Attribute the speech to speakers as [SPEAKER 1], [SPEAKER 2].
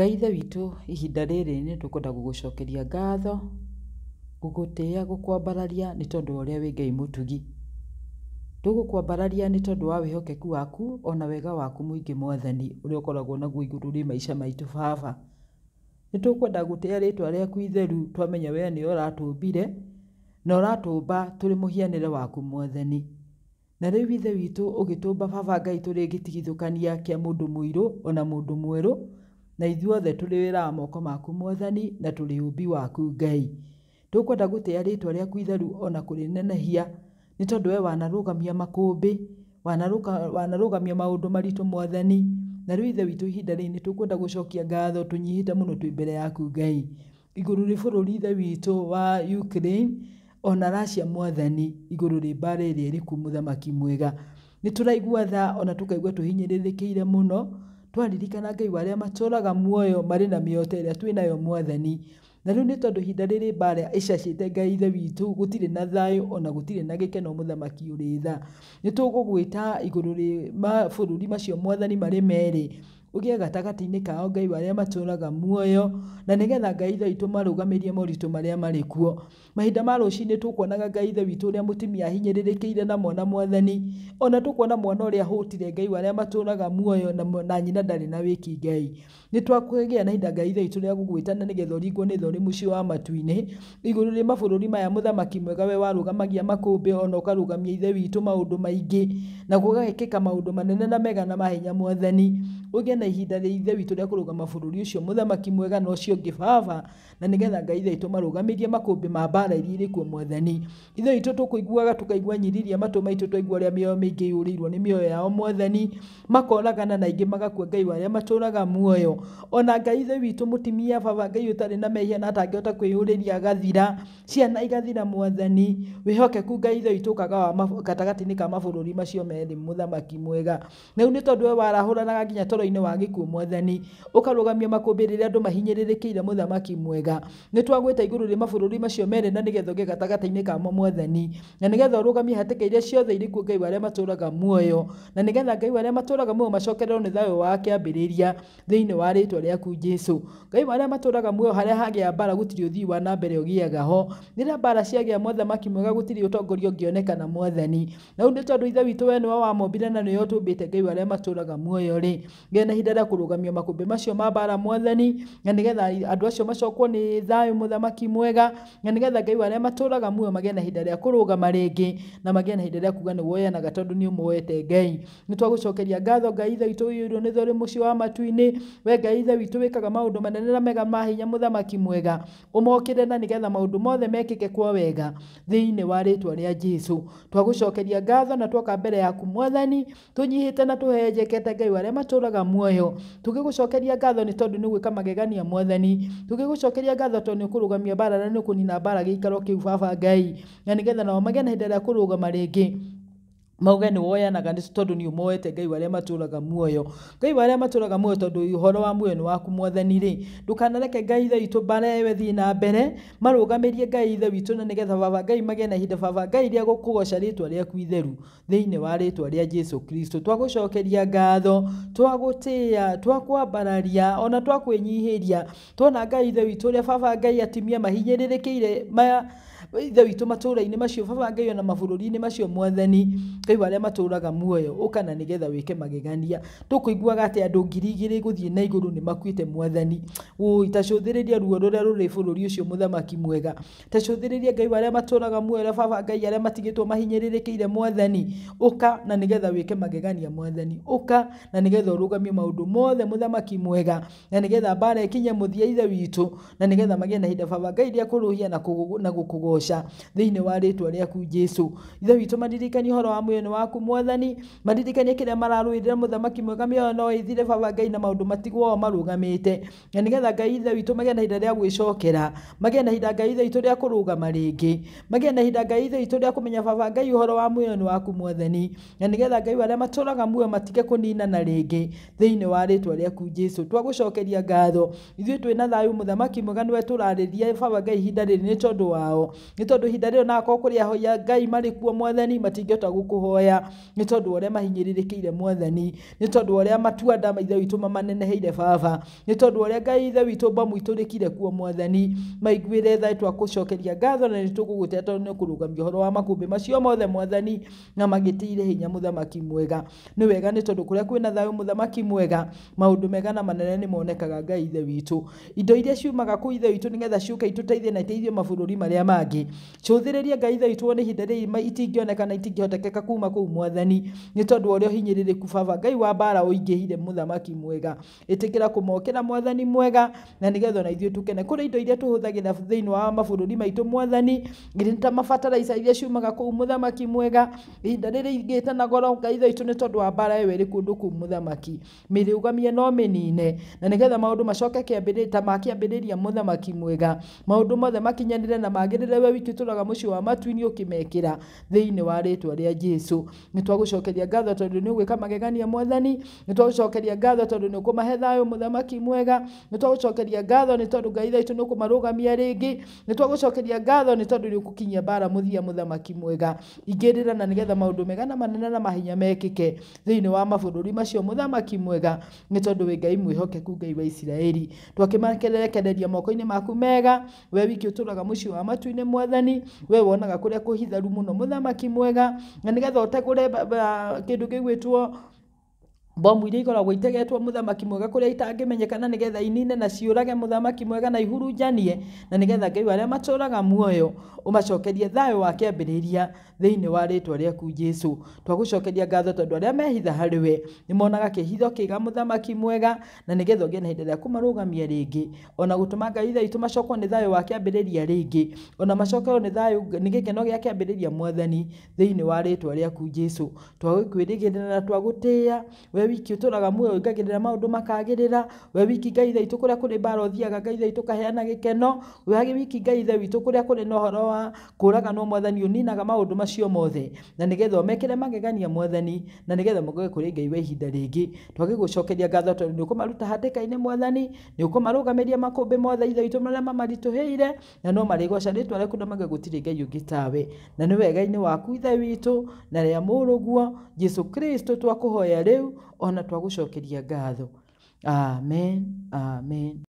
[SPEAKER 1] Ngai Ithe witũ ihinda rĩrĩ nĩ tũkwenda gũgũcokeria ngatho, gũgũtĩa, gũkwambararia nĩ tondũ wa ũrĩa wĩ Ngai mũtugi. Tũgũkwambararia nĩ tondũ wa wĩhokeku waku ona wega waku mũingĩ Mwathani ũrĩa ũkoragwo naguo igũrũ rĩ maica maitũ Baba. Nĩ tũkwenda gũtĩa rĩtwa rĩaku itheru twamenya wee nĩwe ũratũũmbire, na ũratũũmba tũrĩ mũhianĩre waku Mwathani. Na rĩu Ithe witũ ũgĩtũmba Baba Ngai tũrĩ gĩtigithũkania kĩa mũndũ mũirũ ona mũndũ mwerũ na ithuothe tũrĩ wĩra wa moko maku mwathani na tũrĩ ũmbi waku ngai tũkwenda gũtĩa rĩtwa rĩaku itheru ona kũrĩnenehia nĩ tondũ we wanarũgamia makũmbĩ wanarũgamia maũndũ maritũ mwathani na rĩu ithe witũ ihinda rĩrĩ nĩ tũkwenda gũcokia ngatho tũnyihĩte mũno twĩ mbere yaku ngai igũrũ rĩ ri ithe witũ wa Ukraine ona Russia mwathani igũrũ rĩ mbaara ĩrĩa ĩrĩ kũ mũthamaki mwega nĩ tũraigua tha ona tũkaigua tũhinyĩrĩrĩkĩire mũno twaririkana ngai wa a matåraga muoyo marä na rä a twä nayo mwathani na rĩu nĩ tondũ ihinda rĩrĩ mbaara icacĩte ngai ithe gå tirä na thayå ona tirä na thamaki å rä tha nĩ tũgũgwĩta igũrũ rå ri macio mwathani marä merä ũgĩe gatagatĩ-inĩ kao Ngai wa arĩa matũũraga muoyo na nĩgetha Ngai Ithe witũ marũgamĩrĩrie moritũ marĩa marĩ kuo. Mahinda ma rũcinĩ tũkuonaga Ngai Ithe witũ ũrĩa mũtumia ahinyĩrĩrĩkĩire na mwana mwathani, ona tũkuona mwana ũrĩa ahũtire Ngai wa arĩa matũũraga muoyo na nyina ndarĩ na wĩki Ngai. Nĩ twakũgĩa na ihinda Ngai Ithe witũ rĩa gũgwĩtana nĩgetha ũringwo nĩ thoni mũciĩ wa matu-inĩ, igũrũ rĩ mabũrũri maya mũthamaki mwega we warũgamagia makũmbĩ ona ũkarũgamia Ithe witũ maũndũ maingĩ, na gũgekĩka maũndũ manene na mega na ma hinya Mwathani. Ũgĩe na ihinda rä ithe witå rä a kå rå gama bå rå ri å cio må thamaki mwega na å cio ngä baba na nä getha ngai ithe itå marå makå mbä ma mbara iria irä kuo mwathani ithe itå tå kå iguaga tå kaigua nyiri matå maitå twaigua rä a mä oyo mä ingä yå rä irwo nä mä oyo yao mwathani makoragana na ingä magakua ngai wa arä a matå raga muoyo ona ngai ithe witå må timia baba ngai å tarä na mehia na atangä hota kwä yå rä ria agathira ciana igathira mwathani wä hokeku ngai ithe witå kaga gatagatĩ-inä ka mabå rå ri macio merä må thamaki mwega rä u nä tondå we warahå ranaga nginya toro-inä wa wa gikuo mwathani ukarugamia makũmbĩ rĩrĩa andũ mahinyĩrĩrĩkĩire mũthamaki mwega nĩ twagwĩta igũrũ rĩ mabũrũri macio mere na nigetho ũgĩ gatagatĩ-inĩ kamo mwathani na nigetho rugamia hatĩka iria ciothe iri kuo ngai wa maturaga muoyo na nigetha ngai wa maturaga matũũraga muoyo macokererwo nĩ thayũ wa kĩambĩrĩria thĩinĩ wa rĩtwa rĩaku jesu ngai wa maturaga matũũraga muoyo harĩa hagĩa mbara gutiri ũthii wa na mbere ũgĩaga ho rĩrĩa mbara ciagĩa mwathamaki mwega gũtirĩ ũtongoria ũngĩonekana mwathani na u nĩ tondũ ithe witũ we nĩwe wamombire na nĩwe ũtũmbĩte ngai wa maturaga muoyo ri ngena ihinda rĩa kũrũgamia makũmbĩ macio ma mbara mwathani na nĩgetha andũ acio macokwo nĩ thayũ mũthamaki mwega na nĩgetha ngai arĩa matũũraga muoyo magĩe na ihinda rĩa kũrũgama rĩngĩ na magĩe na ihinda rĩa kuga nĩ woyanaga tondũ nĩ ũmwoete ngai nĩ twagũcokeria ngatho ngai ithe witũ ũiyũirwo nĩ thori mũciĩ wa matu-inĩ we ngai ithe witũ wĩkaga maũndũ manene na mega ma hinya mũthamaki mwega ũmokĩre na nĩgetha maũndũ mothe mekĩke kwa wega thĩinĩ wa rĩtwa rĩa jesu twagũcokeria ngatho na twoka mbere yaku mwathani tũnyihĩte na tũhenjekete ngai arĩa matũũraga muoyo gå cokeria ngatho ni tondu ni gwika magegania mwathani cokeria ngatho kå ni gamia mbara na ni nina mbara giikaro kiu baba ngai na nigetha nao kå hinda gama kurugama ngä mauge nä woyanaga nä tondå nä å moete ngai arä a matå raga muoyo ngai arä a matå raga muoyo tondå horo wa muoyo nä waku mwathani rä ndå kanareke ngai ithe witå mbarewe thiä na mbere marå gamä rie ngai ithe witå na nä getha baba ngai magä na ihinda baba ngai rä a gå kå goca rä twa rä aku itheru thä inä wa rä twa rä a jesu kristo twagå cokeria ngatho twagå tä a twakwambararia ona twakwä nyihä ria twona ngai ithe witå rä a baba ngai atimia mahinyä rä rä kä ire maya ithe witå matå macio baba ngai ona mabå macio mwathani ngai wa arä a matå raga muoyo å kana nä getha wä ke magegania tå kå iguaga atä andå ngiri igä rä gå thiä na igå rå nä makuä mwathani å itacå thä rä ria ruo rå rä a rå rä bå rå ri å cio må thamaki mwega tacå thä rä ria ngai wa arä a matå raga muoyo rä baba arä a matigä two mahinyä rä rä kä ire mwathani å ka na nä getha wä ke magegania mwathani å ka na nä getha å rå gamie maå ndå mothe må thamaki mwega na nä getha mbara ä kinye må thia ithe witå na nä getha magä na ihinda baba ngai rä a kå rå hia na gå kå goya kugucoca thĩinĩ wa rĩtwa rĩaku jesu ithe witũ madirikani horo wa mwĩono waku mwathani maririkanie kĩrĩa mararũĩrĩra mũthamaki mwega mĩoyo no ĩthire baba ngai na maũndũ matigwo marũgamĩte na nĩgetha ngai ithe witũ magĩe na ihinda rĩa gwĩcokera magĩe na ihinda ngai ithe witũ rĩa kũrũgama rĩngĩ magĩe na ihinda ngai ithe witũ rĩa kũmenya baba ngai ũhoro wa mwĩono waku mwathani na nĩgetha ngai arĩa matũraga muoyo matige na rĩngĩ thĩinĩ wa rĩtwa rĩaku jesu twagũcokeria ngatho ithuĩ twĩ na thayũ mũthamaki mwega nĩwe tũrarĩria baba ngai ihinda rĩrĩ nĩ tondũ wao nä tondå ihinda rä rä nakorwo kå rä ahoia ngai marä kuo mwathani matingähota gå kå hoya nä tondå wa å rä a mahinyä rä rä kä ire mwathani nä tondå wa å rä a matuanda maithe witå mamaneneheire baba nä tondå wa å rä a ngai ithe witå mbamwitå rä kire kuo mwathani maiguä re thaä twakå cokeria ngatho na nä tå gå gå tea tondå nä kå rå gamia å horo wa makå mbä macio mothe mwathani na magä tä ire hinya må thamaki mwega nä wega nä tondå kå rä a kwä na thayå må thamaki mwega maå ndå mega na manene nä monekaga ngai ithe witå indo iria ciumaga kå ithe witå nä getha ciå ke itå teithie na iteithie mabå rå ri marä a mangä mangä cåthä ngai thaitwo nä ihinda rä ima itingäonekana itingähotekeka kuma kå u mwathani nä tondå wa å rä a å hinyä ku baba ngai wa mbara å ingä hire må mwega itikira tä kä ra mwathani mwega na nä getha na ithuä tukene kuri kå rä indo iria tå hå wa mabå rå ri mwathani irä ta mabataraica iria ciumaga kå u må mwega ihinda rä rä ingä na goro ngai thaitå ni tondu wa mbara ä yo ä rä kå kå u må ugamie no mä nine na nä getha maå ndå macoke ta makä ambä rä ria mwega maå mothe makinyanire na magirire we niwe wiki tulaga mushi wa matuini ukimekira thiini wa ritwa ria Jesu nitwagucokeria ngatho tondu ni ugwika ya mwathani nitwagucokeria ngatho tondu ni ukumahe thayo muthamaki mwega nitwagucokeria ngatho ni tondu ngai itu ni ukumarugamia ringi nitwagucokeria ngatho ni tondu ni kukinya bara muthia muthamaki mwega ingirira na nigetha maundu mega na manene na mahinya mekike thiini wa mabururi macio muthamaki mwega ni tondu wi ngai ku ngai wa Isiraeli twakimakerekereria moko-ini maku mega we wiki tulaga mushi wa matu-ini mwathani we wonaga kuria kuhitharu muno muthamaki mwega na nigetha utegure kindu kigwitwo bomu iria ikoragwo itegetwo muthamaki mwega kuria itangĩmenyekana nigetha inine na ciurage muthamaki mwega na ihurunjanie na nigetha ngai aria matũraga muoyo umacokerie thayo wa kĩambĩrĩria thĩinĩ wa rĩtwa rĩaku Jesu twagũcokeria ngatho tondu arĩa mehitha harĩwe nĩmonaga kĩhitho kiga muthamaki mwega na nigetha ũgĩe na ihinda rĩa kũmarũgamia ringi ona gũtũma ngai ithe itũ macokwo nĩ thayũ wa kĩambĩrĩria rĩngĩ ona macokerwo ni thayo nĩ gĩkeno gĩa kĩambĩrĩria mwathani thĩinĩ wa rĩtwa rĩaku Jesu twagũkwĩrĩgĩrĩra na twagũtĩĩa we wiki uturaga muoyo ngagirira maundu makagirira we wiki ngai thaitu kuria kuri mbara uthiaga ngai thaitu kaheana gikeno we agi wiki ngai ithe witu kuria kuri no horo wa kuraga no mwathani uninaga maundu macio mothe na nigetha mekire magegania mwathani na nigetha mugoge kuri ngai we ihinda ringi twage gucokeria ngatho to ni ukumaruta ine mwathani ni ukumarugamiria makumbi mothe ithe itu maria mamarituheire na no marigoca ritwa riaku na mage gutiri ngai ungi na ni wega ine waku ithe witu na ria muruguo Yesu kristo twakuhoya riu ona twagũcokeria ngatho amen amen